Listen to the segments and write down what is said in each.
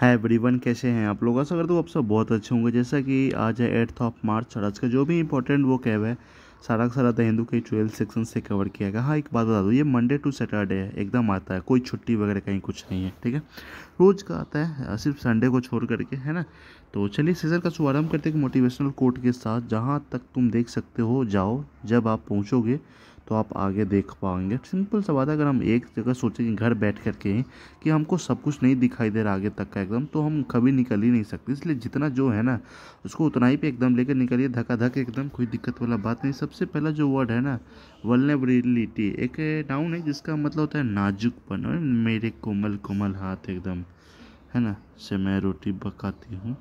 है एवरीवन कैसे हैं आप लोगों ऐसा अगर तो आप सब बहुत अच्छे होंगे जैसा कि आज है एट्थ ऑफ मार्च और आज का जो भी इंपॉर्टेंट वो कैब है सारा का सारा द हिंदू के ट्वेल्थ सेक्शन से कवर किया गया हाँ एक बात बता दो ये मंडे टू सैटरडे है एकदम आता है कोई छुट्टी वगैरह कहीं कुछ नहीं है ठीक है रोज़ का आता है सिर्फ संडे को छोड़ करके है ना तो चलिए सीजन का शुभारंभ करते हैं मोटिवेशनल कोट के साथ जहाँ तक तुम देख सकते हो जाओ जब आप पहुँचोगे तो आप आगे देख पाएंगे सिंपल सा बात है अगर हम एक जगह सोचेंगे घर बैठ कर के कि हमको सब कुछ नहीं दिखाई दे रहा आगे तक का एकदम तो हम कभी निकल ही नहीं सकते इसलिए जितना जो है ना उसको उतना ही पे एकदम लेकर निकलिए धक्का धक एकदम कोई दिक्कत वाला बात नहीं सबसे पहला जो वर्ड है ना वलनेबिलिटी एक नाउन है जिसका मतलब होता है नाजुकपन और मेरे कोमल कोमल हाथ एकदम है ना से मैं रोटी पकाती हूँ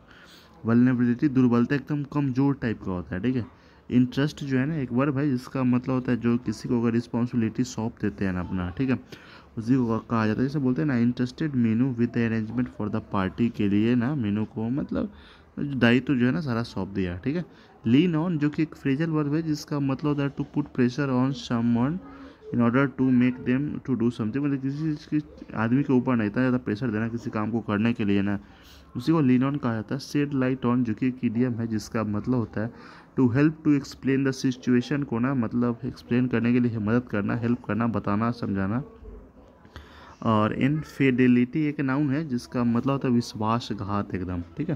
वलनेबिलिटी दुर्बलता एकदम कमज़ोर टाइप का होता है ठीक है इंटरेस्ट जो है ना एक वर्ब है जिसका मतलब होता है जो किसी को अगर रिस्पॉन्सिबिलिटी सौंप देते हैं ना अपना ठीक है उसी को कहा जाता है जैसे बोलते हैं ना interested menu with arrangement for the party के लिए ना मीनू को मतलब दायित्व तो जो है ना सारा सौंप दिया ठीक है लीन ऑन जो कि एक फ्रेजल वर्ब है जिसका मतलब होता है to put pressure on someone in order to make them to do something मतलब किसी चीज़ आदमी के ऊपर नहीं इतना ज़्यादा प्रेशर देना किसी काम को करने के लिए ना उसी को लीन ऑन कहा जाता है सेड लाइट ऑन जो कि एक ईडियम है जिसका मतलब होता है to help to explain the situation को ना मतलब एक्सप्लेन करने के लिए मदद करना हेल्प करना बताना समझाना और इनफेडिलिटी एक नाउन है जिसका मतलब होता है विश्वासघात एकदम ठीक है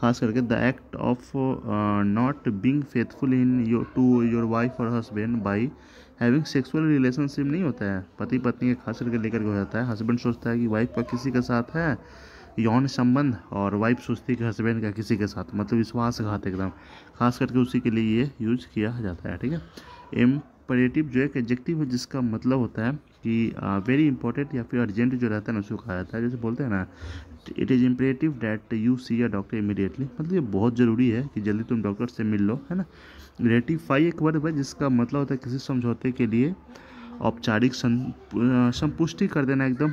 खास करके the act of not being faithful in your to your wife और husband by having sexual relationship नहीं होता है पति पत्नी का खास करके लेकर के हो जाता है हस्बैंड सोचता है कि वाइफ का किसी के साथ है यौन संबंध और वाइफ सोचती है कि हस्बैंड का किसी के साथ मतलब विश्वासघात एकदम खास करके उसी के लिए ये यूज किया जाता है ठीक है एम परेटिव जो एक एडजेक्टिव है जिसका मतलब होता है कि वेरी इंपॉर्टेंट या फिर अर्जेंट जो रहता है ना उसको कहा जाता है जैसे बोलते हैं ना it is imperative that you see a doctor immediately मतलब ये बहुत ज़रूरी है कि जल्दी तुम डॉक्टर से मिल लो है ना रेटिफाई एक वर्ड है जिसका मतलब होता है किसी समझौते के लिए औपचारिक संपुष्टि कर देना एकदम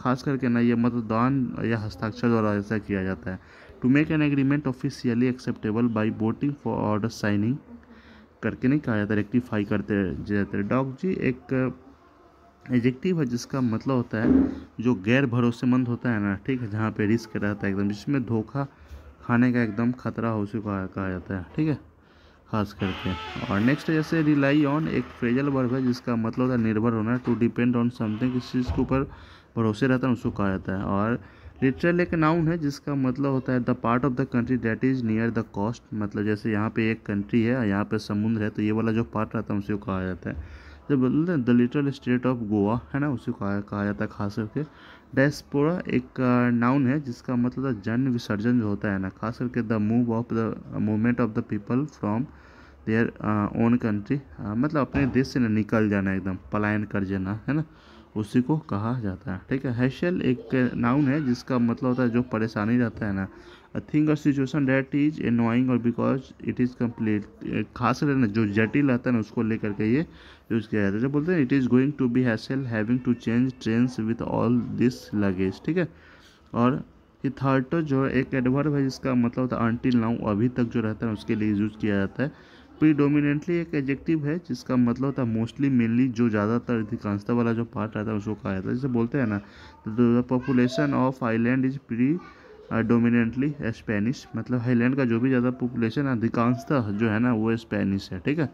खास करके ना ये मतदान या हस्ताक्षर द्वारा ऐसा किया जाता है to make an agreement officially acceptable by voting for order signing करके नहीं कहा जाता रेक्टिफाई करते जाते डॉग जी एक एजेक्टिव है जिसका मतलब होता है जो गैर भरोसेमंद होता है ना ठीक है जहाँ पे रिस्क रहता है एकदम जिसमें धोखा खाने का एकदम खतरा हो उसे कहा जाता है ठीक है खास करके और नेक्स्ट जैसे रिलाई ऑन एक फ्रेजल वर्ब है जिसका मतलब होता है निर्भर होना टू डिपेंड ऑन समथिंग किस चीज़ के ऊपर भरोसे रहता है उसको कहा जाता है और लिटरल एक नाउन है जिसका मतलब होता है the part of the country that is near the coast मतलब जैसे यहाँ पे एक कंट्री है और यहाँ पे समुद्र है तो ये वाला जो पार्ट रहता है उसे कहा जाता है जब बोलते हैं the littoral state of Goa है ना उसे कहा कहा जाता है खास करके डेस्पोरा एक नाउन है जिसका मतलब जन विसर्जन जो होता है ना खास करके the move of the movement of the people from their own country मतलब अपने देश से ना निकल जाना एकदम पलायन कर जाना है ना उसी को कहा जाता है ठीक है हैशल एक नाउन है जिसका मतलब होता है जो परेशानी रहता है ना अ थिंग और situation that is annoying और बिकॉज इट इज़ कम्प्लीट खास ना जो जटिल रहता है ना उसको लेकर के ये यूज़ किया जाता है जब बोलते हैं it is going to be hassle having to change trains with all this luggage ठीक है और ये थर्ड जो एक एडवर्ब है जिसका मतलब होता है अंटिल नाउ अभी तक जो रहता है उसके लिए यूज किया जाता है प्रीडोमिनेंटली एक मतलब मतलब एडजेक्टिव है जिसका मतलब होता है मोस्टली मेनली जो ज़्यादातर अधिकांशता वाला जो पार्ट रहता है उसको कहा जाता है जैसे बोलते हैं ना the population of island is predominantly Spanish मतलब हाईलैंड का जो भी ज़्यादा पॉपुलेशन अधिकांशता जो है ना वो स्पेनिश है ठीक है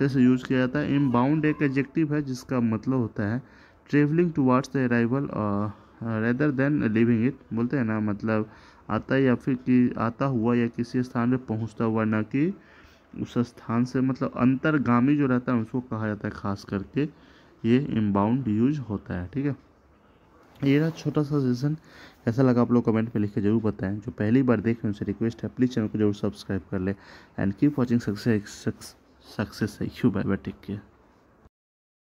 जैसे यूज़ किया जाता है बाउंड एक एडजेक्टिव है जिसका मतलब होता है travelling towards the arrival rather than leaving it बोलते हैं ना मतलब आता या फिर कि आता हुआ या किसी स्थान पर पहुँचता हुआ ना कि उस स्थान से मतलब अंतर्गामी जो रहता है उसको कहा जाता है खास करके ये इम्बाउंड यूज होता है ठीक है ये रहा छोटा सा सजेशन कैसा लगा आप लोग कमेंट में लिख के जरूर बताएं जो पहली बार देख रहे हैं उनसे रिक्वेस्ट है प्लीज़ चैनल को जरूर सब्सक्राइब कर लें and keep watching success success you bye bye take care